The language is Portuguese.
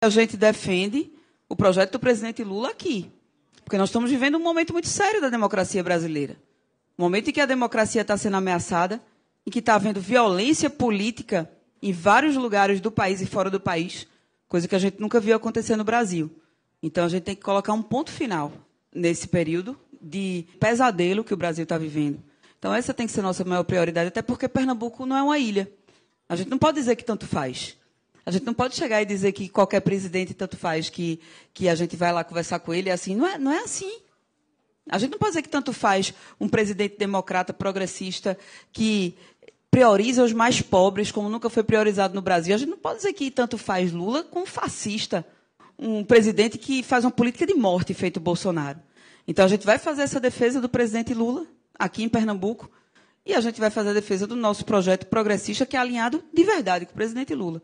a gente defende o projeto do presidente Lula aqui. Porque nós estamos vivendo um momento muito sério da democracia brasileira. Um momento em que a democracia está sendo ameaçada, em que está havendo violência política em vários lugares do país e fora do país, coisa que a gente nunca viu acontecer no Brasil. Então a gente tem que colocar um ponto final nesse período de pesadelo que o Brasil está vivendo. Então essa tem que ser a nossa maior prioridade, até porque Pernambuco não é uma ilha. A gente não pode dizer que tanto faz. A gente não pode chegar e dizer que qualquer presidente tanto faz que, que a gente vai lá conversar com ele. É assim, não é, não é assim. A gente não pode dizer que tanto faz um presidente democrata, progressista, que prioriza os mais pobres, como nunca foi priorizado no Brasil. A gente não pode dizer que tanto faz Lula com um fascista, um presidente que faz uma política de morte feito Bolsonaro. Então a gente vai fazer essa defesa do presidente Lula aqui em Pernambuco e a gente vai fazer a defesa do nosso projeto progressista que é alinhado de verdade com o presidente Lula.